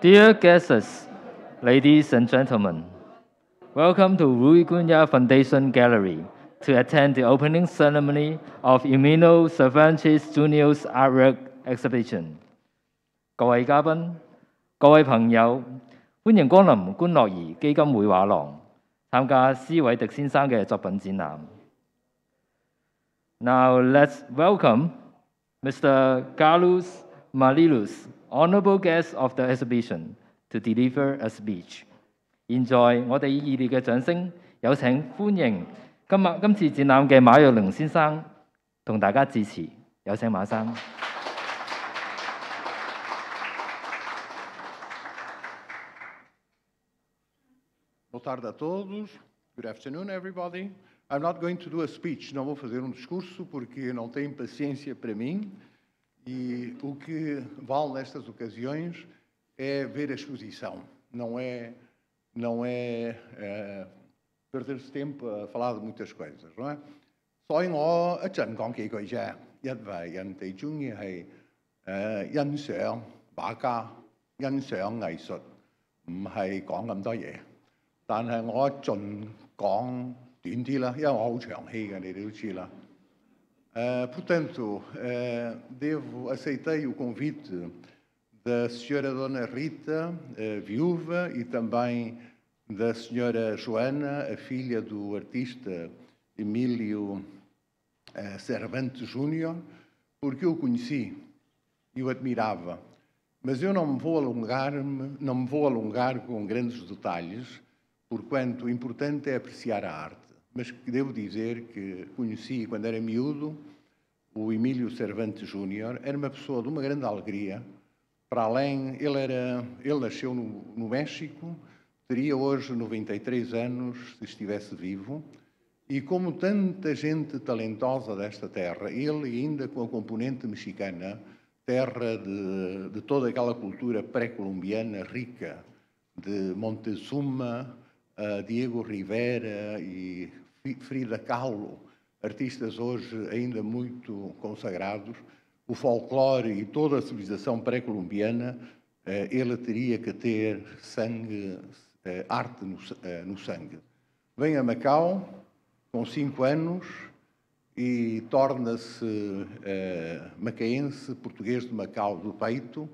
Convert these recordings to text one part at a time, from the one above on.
Dear guests, ladies and gentlemen, welcome to Rui Gunya Foundation Gallery to attend the opening ceremony of Emilio Cervantes Jr.'s artwork exhibition. Now let let's welcome Mr. Galus Malilus, honorable guest of the exhibition, to deliver a speech. speech。現在我哋以熱烈嘅掌聲，有請歡迎今日今次展覽嘅馬若龍先生同大家致辭。有請馬生。Boa tarde a todos. Good afternoon, everybody. I'm not going to do a speech, não vou fazer um discurso porque não tem paciência para mim. E o que vale nestas ocasiões é ver a exposição, não é, não é, é perder-se tempo a falar de muitas coisas, não é? Só em ó, a Trần còn kỳ cười ra, nhất là nhân thị chúng như hay nhân sưởng, bả ca, nhân sưởng nghệ thuật, không hay 講咁多嘢。但係我盡講短啲啦，因為我好長氣嘅，你哋都知啦。Ah, portanto, uh, devo, aceitei o convite da senhora Dona Rita, uh, viúva, e também da senhora Joana, a filha do artista Emílio Cervantes Júnior, porque eu o conheci e o admirava. Mas eu não me vou alongar, não me vou alongar com grandes detalhes, porquanto o importante é apreciar a arte mas devo dizer que conheci quando era miúdo o Emílio Cervantes Júnior, era uma pessoa de uma grande alegria, para além, ele, era, ele nasceu no, no México, teria hoje 93 anos se estivesse vivo, e como tanta gente talentosa desta terra, ele ainda com a componente mexicana, terra de, de toda aquela cultura pré-colombiana rica, de Montezuma, eh, Diego Rivera e Frida Kahlo, artistas hoje ainda muito consagrados, o folclore e toda a civilização pré-colombiana, eh, ele teria que ter sangue, eh, arte eh, no sangue. Vem a Macau com cinco anos e torna-se macaense, português de Macau do Peito,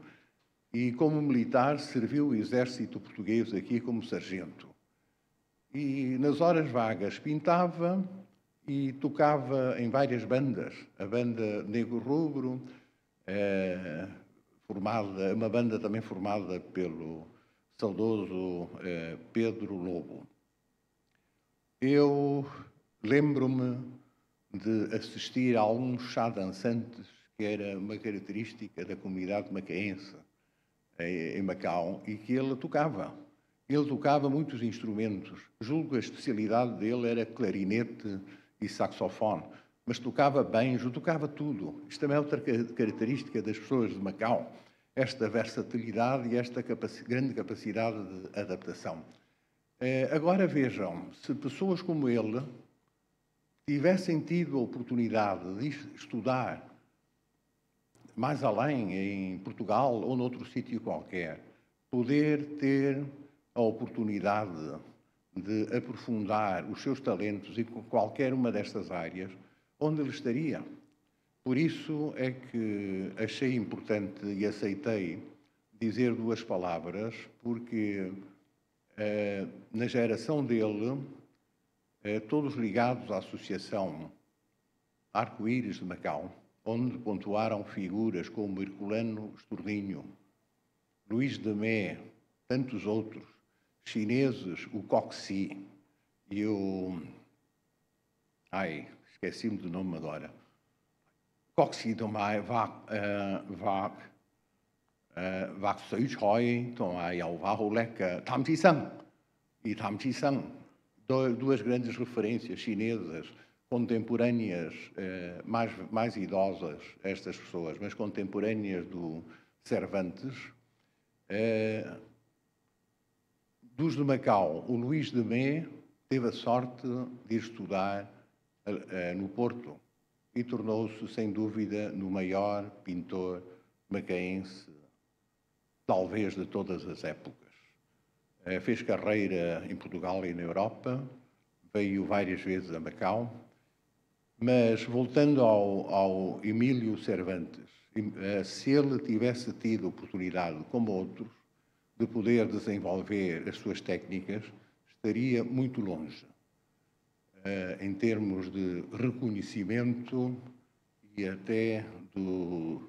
e como militar serviu o exército português aqui como sargento e nas horas vagas pintava e tocava em várias bandas. A banda Negro Rubro, eh, formada, uma banda também formada pelo saudoso eh, Pedro Lobo. Eu lembro-me de assistir a alguns chá dançantes, que era uma característica da comunidade macaense eh, em Macau, e que ele tocava. Ele tocava muitos instrumentos. Julgo que a especialidade dele era clarinete e saxofone, mas tocava banjo, tocava tudo. Isto também é outra característica das pessoas de Macau, esta versatilidade e esta grande capacidade de adaptação. Eh, agora vejam, se pessoas como ele tivessem tido a oportunidade de estudar mais além, em Portugal ou noutro sítio qualquer, poder ter a oportunidade de aprofundar os seus talentos em qualquer uma destas áreas, onde ele estaria. Por isso é que achei importante e aceitei dizer duas palavras, porque eh, na geração dele, eh, todos ligados à Associação Arco-Íris de Macau, onde pontuaram figuras como Herculano Estordinho, Luís Demé, tantos outros, chineses, o Coxi e o. Ai, esqueci-me do nome agora. Coxi de uma vac. Vac Sui Choi, estão aí Tam Chi Sang e Tam Chi Sang, duas grandes referências chinesas contemporâneas, eh, mais, mais idosas, estas pessoas, mas contemporâneas do Cervantes, eh, dos de Macau, o Luís de Mé teve a sorte de estudar eh, eh, no Porto e tornou-se, sem dúvida, no maior pintor macaense, talvez de todas as épocas. Eh, fez carreira em Portugal e na Europa, veio várias vezes a Macau, mas voltando ao, ao Emílio Cervantes, se ele tivesse tido oportunidade, como outros, de poder desenvolver as suas técnicas, estaria muito longe eh, em termos de reconhecimento e até do,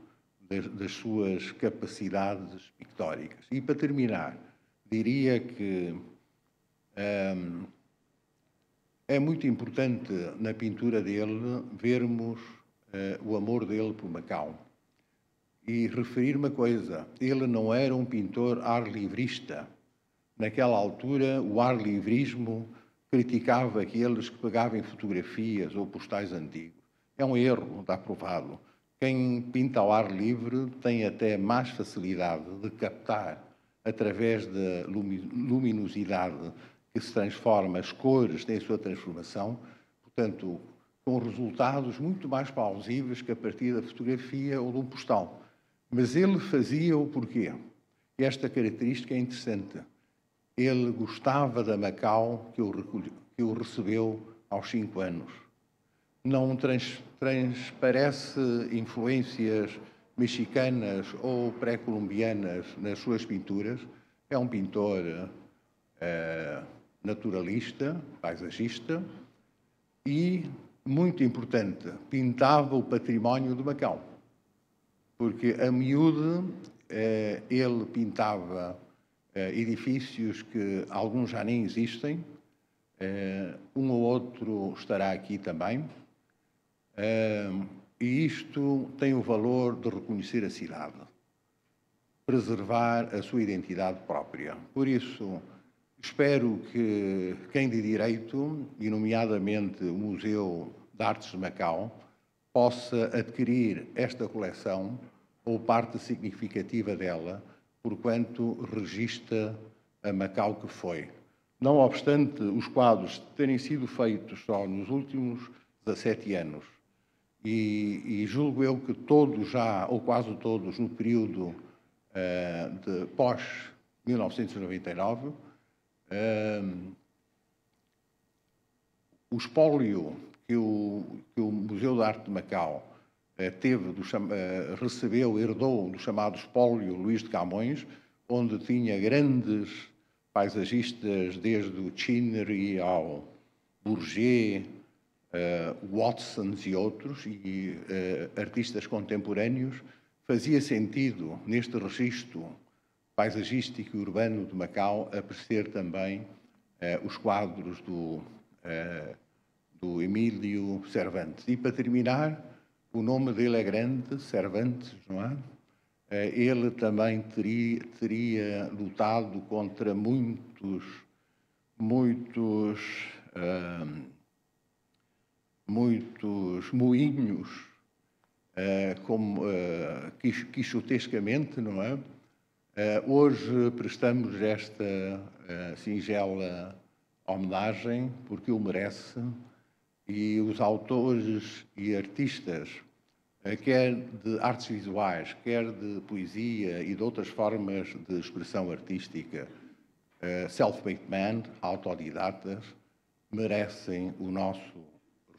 das, das, suas capacidades pictóricas. E para terminar, diria que ehm, é muito importante na pintura dele vermos uh, o amor dele por Macau e referir uma coisa: ele não era um pintor ar-livrista. Naquela altura, o ar-livrismo criticava aqueles que pegavam em fotografias ou postais antigos. É um erro, está provado. Quem pinta ao ar livre tem até mais facilidade de captar, através da luminosidade que se transforma, as cores têm a sua transformação, portanto, com resultados muito mais plausíveis que a partir da fotografia ou de um postal. Mas ele fazia-o porquê? Esta característica é interessante. Ele gostava da Macau que o, recolheu, que o recebeu aos cinco anos. Não trans, transparece influências mexicanas ou pré-colombianas nas suas pinturas. É um pintor eh, naturalista, paisagista e, muito importante, pintava o património de Macau porque a miúde eh, ele pintava eh, edifícios que alguns já nem existem, eh, um ou outro estará aqui também, e isto tem o valor de reconhecer a cidade, preservar a sua identidade própria. Por isso, espero que quem de direito, e nomeadamente o Museu de Artes de Macau, possa adquirir esta coleção ou parte significativa dela, porquanto regista a Macau que foi. Não obstante os quadros terem sido feitos só nos últimos 17 anos, e, e julgo eu que todos já, ou quase todos, no período uh, de pós-1999, uh, eh, o espólio que o, que o Museu de Arte de Macau eh, teve, do, eh, recebeu, herdou do chamado espólio Luís de Camões, onde tinha grandes paisagistas, desde o Chinnery ao Bourget, uh, Watsons e outros, e uh, artistas contemporâneos, fazia sentido, neste registro paisagístico e urbano de Macau, aparecer também uh, os quadros do do Emílio Cervantes. E para terminar, o nome dele é grande, Cervantes, não é? Eh, ele também teria, teria lutado contra muitos, muitos, ehm, muitos moinhos, hum, como uh, quixotescamente, não é? Uh, hoje prestamos esta uh, singela homenagem porque o merece e os autores e artistas, eh, quer de artes visuais, quer de poesia e de outras formas de expressão artística, eh, self-made men, autodidatas, merecem o nosso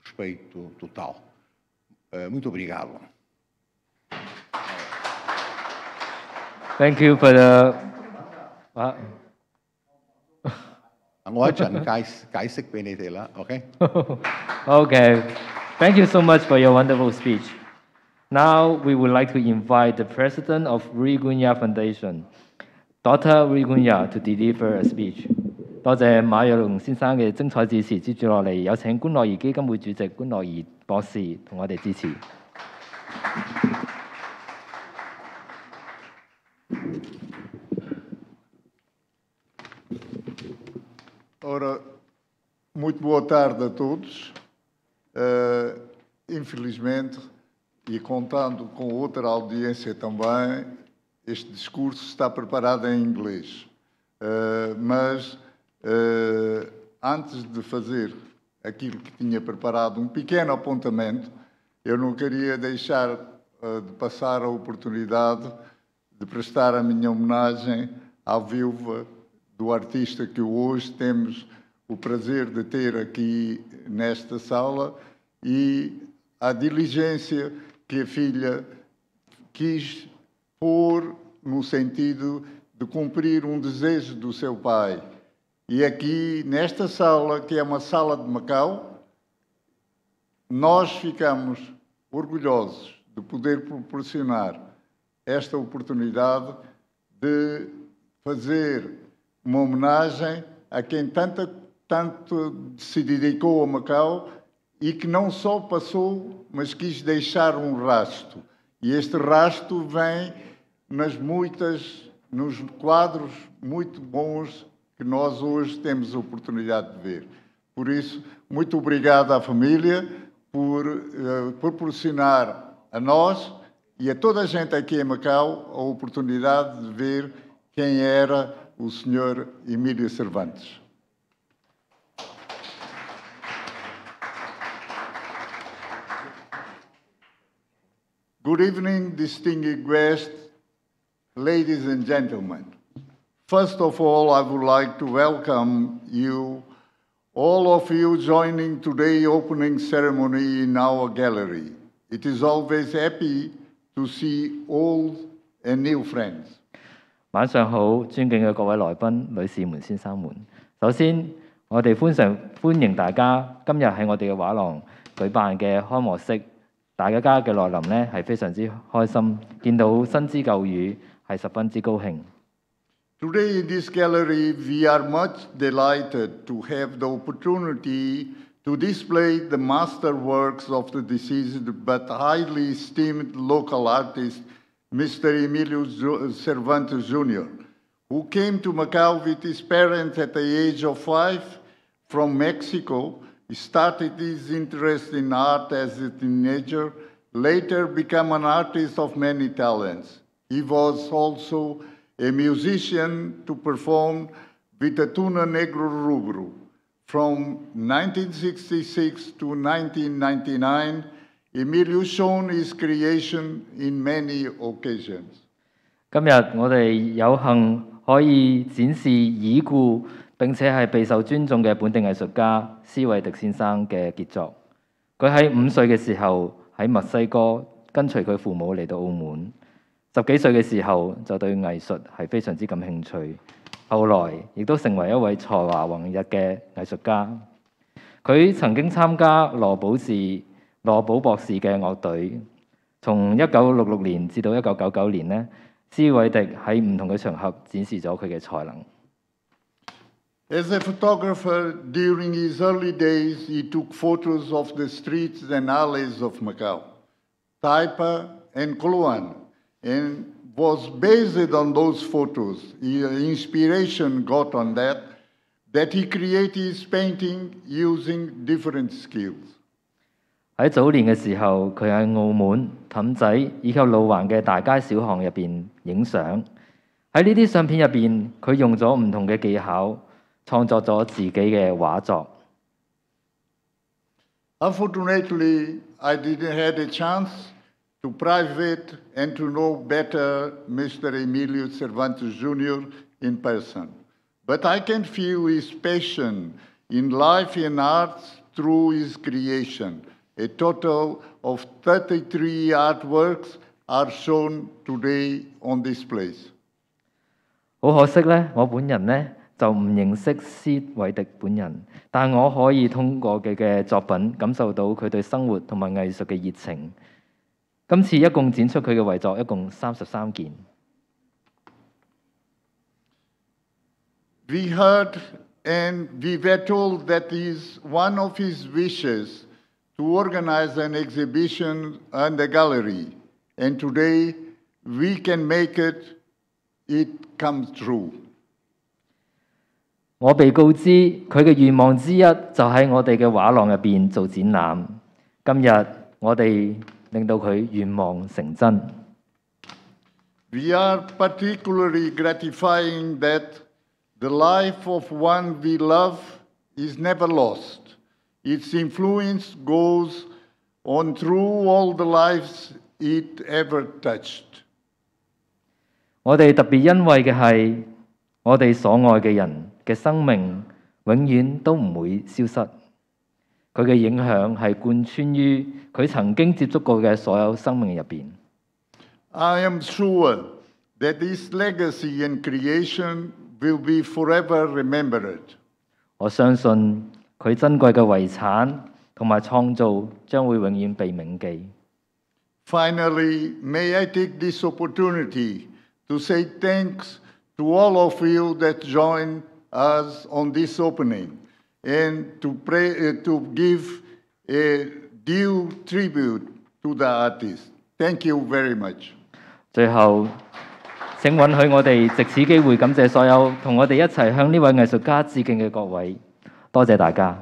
respeito total. Eh, muito obrigado. Thank you for the... Ah. 我一陣解解釋俾你哋啦，OK？OK，Thank you so much for your wonderful speech. Now we would like to invite the president of Regunya Foundation, Dr. Regunya, to deliver a speech. 多謝馬來龍先生嘅精彩致持接住落嚟，有請官樂兒基金會主席官樂兒博士同我哋支持。Ora, muito boa tarde a todos. Uh, infelizmente, e contando com outra audiência também, este discurso está preparado em inglês. Uh, mas, uh, antes de fazer aquilo que tinha preparado, um pequeno apontamento, eu não queria deixar de passar a oportunidade de prestar a minha homenagem à viúva do artista que hoje temos o prazer de ter aqui nesta sala e a diligência que a filha quis pôr no sentido de cumprir um desejo do seu pai. E aqui, nesta sala, que é uma sala de Macau, nós ficamos orgulhosos de poder proporcionar esta oportunidade de fazer uma homenagem a quem tanto, tanto se dedicou a Macau e que não só passou, mas quis deixar um rasto. E este rasto vem nas muitas, nos quadros muito bons que nós hoje temos a oportunidade de ver. Por isso, muito obrigado à família por uh, proporcionar a nós e a toda a gente aqui em Macau a oportunidade de ver quem era o Sr. Emílio Cervantes. Good evening, distinguished guests, ladies and gentlemen. First of all, I would like to welcome you, all of you joining today opening ceremony in our gallery. It is always happy to see old and new friends. 晚上好，尊敬嘅各位来宾、女士们、先生们。首先，我哋欢迎欢迎大家今日喺我哋嘅画廊举办嘅开幕式。大家嘅来临咧，系非常之开心，见到新枝旧语係十分之高興。Today in this gallery, we are much delighted to have the opportunity to display the masterworks of the deceased but highly esteemed local a r t i s t Mr. Emilio uh, Cervantes Jr., who came to Macau with his parents at the age of five from Mexico, he started his interest in art as a teenager, later became an artist of many talents. He was also a musician to perform with the Tuna Negro Rubru. From 1966 to 1999, 今日我哋有幸可以展示已故并且系备受尊重嘅本地艺术家斯维迪先生嘅杰作。佢喺五岁嘅时候喺墨西哥跟随佢父母嚟到澳门，十几岁嘅时候就对艺术系非常之感兴趣，后来亦都成为一位才华横溢嘅艺术家。佢曾经参加罗宝士。As a photographer, during his early days, he took photos of the streets and alleys of Macau, Taipa and Koloan, and was based on those photos. His inspiration got on that, that he created his painting using different skills. 喺早年嘅時候，佢喺澳門氹仔以及路環嘅大街小巷入邊影相。喺呢啲相片入邊，佢用咗唔同嘅技巧，創作咗自己嘅畫作。Unfortunately, I didn't have a chance to private and to know better Mr. Emilio Cervantes Jr. in person, but I can feel his passion in life, in arts, through his creation. A total of 33 artworks are shown today on this place. 好可惜咧，我本人咧就唔認識斯維迪本人，但我可以通過佢嘅作品感受到佢對生活同埋藝術嘅熱情。今次一共展出佢嘅遺作一共三十三件。We heard and we were told that is one of his wishes to organize an exhibition and a gallery. And today we can make it, it comes true. We are particularly gratifying that the life of one we love is never lost. Its influence goes on through all the lives it ever touched. I am sure that this legacy and creation will be forever remembered. 我相信佢珍贵嘅遗产同埋创造将会永远被铭记。Finally, may I take this opportunity to say thanks to all of you that join us on this opening, and to pray to give a due tribute to the artist. Thank you very much。最后，请允许我哋藉此机会感谢所有同我哋一齐向呢位艺术家致敬嘅各位。多謝大家。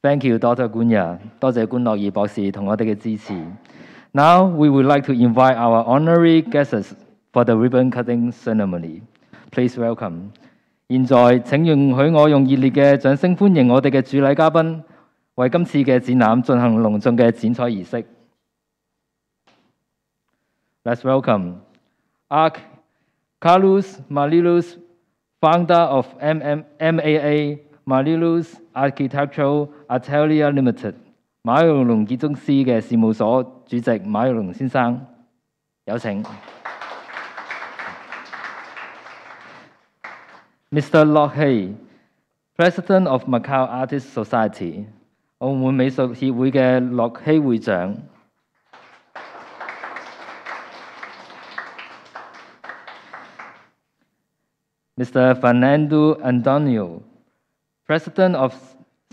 Thank you, Dr. Guan y 多謝官乐義博士同我哋嘅支持。Now we would like to invite our honorary guests for the ribbon cutting ceremony. Please welcome。現在請容許我用熱烈嘅掌聲歡迎我哋嘅主禮嘉賓，為今次嘅展覽進行隆重嘅剪彩儀式。Let's welcome Ark。Carlos Malilus, founder of MAA Malilus Architectural Atelier Limited，馬玉龍建築師嘅事務所主席馬玉龍先生，有請。Mr. Lo Hay, President of Macau Artists Society, 澳门美术协会嘅洛希会长。Mr. Fernando Antonio, President of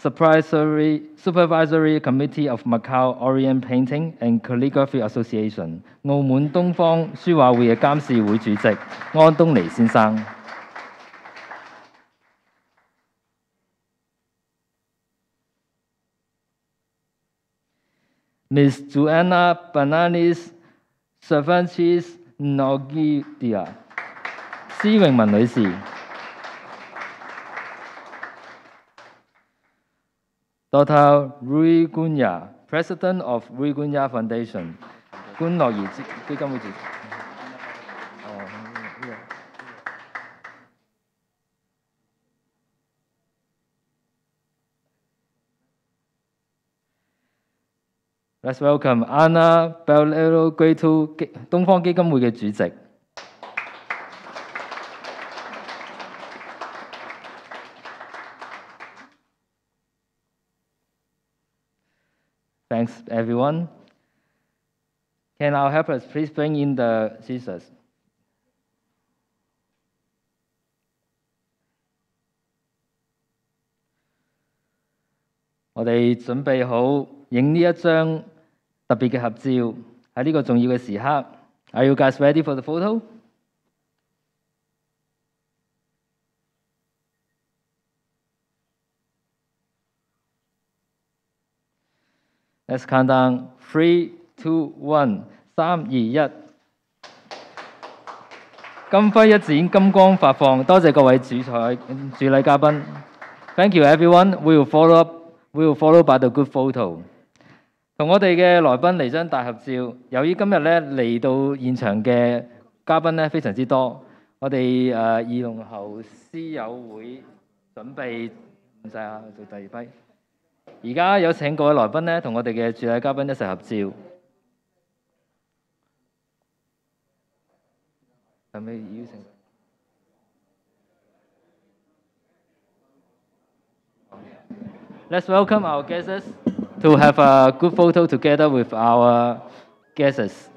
Supervisory, Supervisory Committee of Macau Orient Painting and Calligraphy Association，澳門東方書畫會嘅監事會主席安東尼先生。Ms. Joanna Bananis Cervantes Nogueira。施榮文女士，Dr. r u i Guanya，President of r u i Guanya Foundation，官樂兒基金會主席。哦，呢個，Let's welcome Anna Bellello，Great To 基東方基金會嘅主席。Thanks, everyone. Can our helpers please bring in the scissors? Are you guys ready for the photo? Lets count down three, two, one，三二一。金辉一展，金光发放。多谢各位主彩主礼嘉宾。Thank you, everyone. We will follow up. We will follow by the good photo。同我哋嘅来宾嚟张大合照。由于今日咧嚟到现场嘅嘉宾咧非常之多，我哋诶二龙喉私友会准备唔使啊，做第二批。而家有請各位來賓咧，同我哋嘅主禮嘉賓一齊合照。有咩 l e t s welcome our guests to have a good photo together with our guests.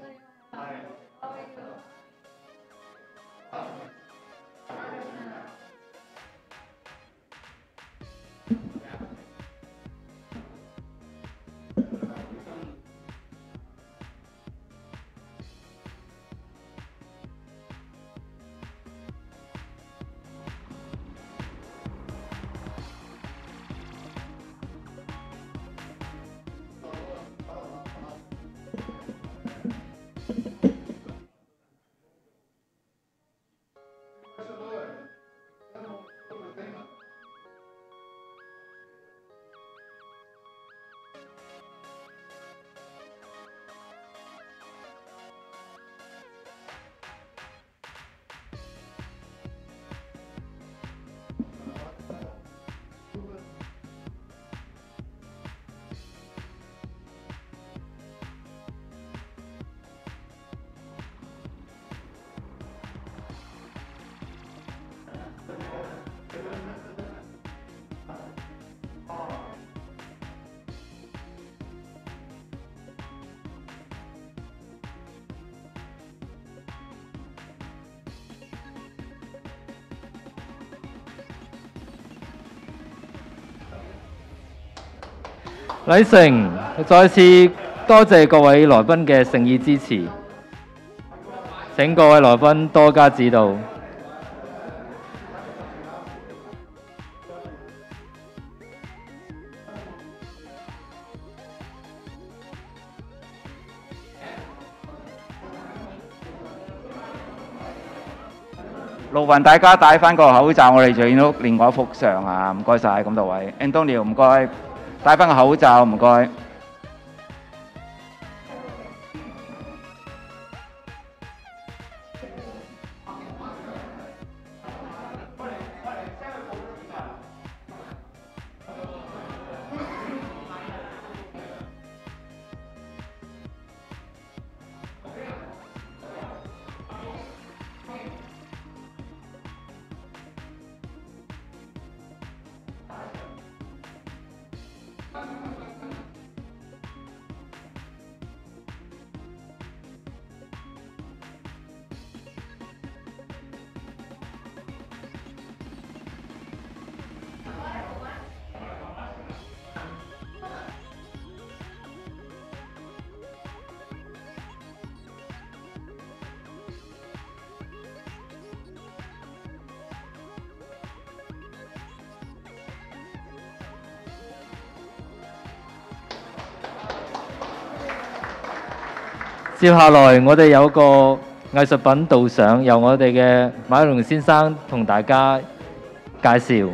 李成，再次多谢各位来宾嘅诚意支持。请各位来宾多加指导。劳烦大家戴翻个口罩，我哋就影到另外一幅相啊！唔该晒咁多位，Anthony 唔該。戴翻個口罩，唔該。接下来我哋有个艺术品导赏，由我哋嘅马龙先生同大家介绍。